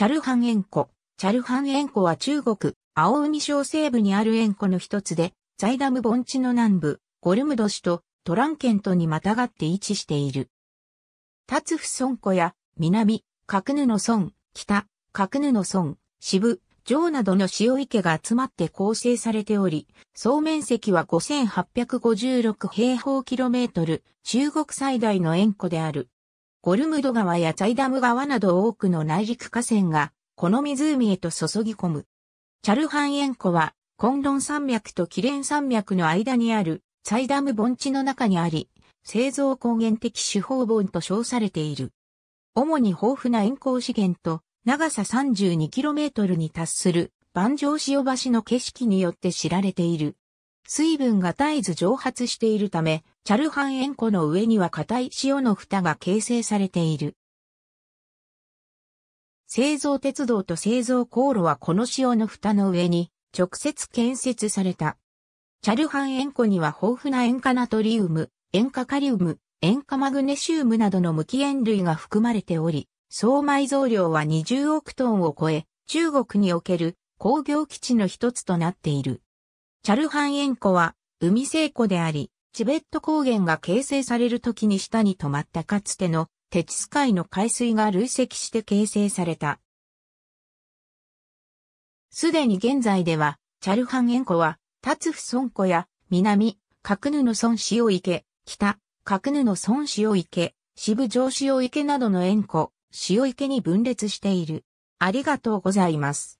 チャルハン塩湖。チャルハン塩湖は中国、青海省西部にある塩湖の一つで、財ダム盆地の南部、ゴルムド市とトランケントにまたがって位置している。タツフ村湖や南、角ヌの村、北、角ヌの村、渋、城などの潮池が集まって構成されており、総面積は5856平方キロメートル、中国最大の塩湖である。ゴルムド川やチャイダム川など多くの内陸河川が、この湖へと注ぎ込む。チャルハンエン湖は、コンロン山脈とキレン山脈の間にある、チャイダム盆地の中にあり、製造高原的手法盆と称されている。主に豊富な塩鉱資源と、長さ 32km に達する、万丈塩橋の景色によって知られている。水分が絶えず蒸発しているため、チャルハン塩湖の上には硬い塩の蓋が形成されている。製造鉄道と製造航路はこの塩の蓋の上に直接建設された。チャルハン塩湖には豊富な塩化ナトリウム、塩化カリウム、塩化マグネシウムなどの無機塩類が含まれており、総埋蔵量は20億トンを超え、中国における工業基地の一つとなっている。チャルハン塩湖は海聖湖であり、チベット高原が形成される時に下に止まったかつての鉄チス海の海水が累積して形成された。すでに現在では、チャルハン塩湖は、タツフソン湖や、南、角ヌの村塩池、北、角ヌの村塩池、渋城塩池などの塩湖、塩池に分裂している。ありがとうございます。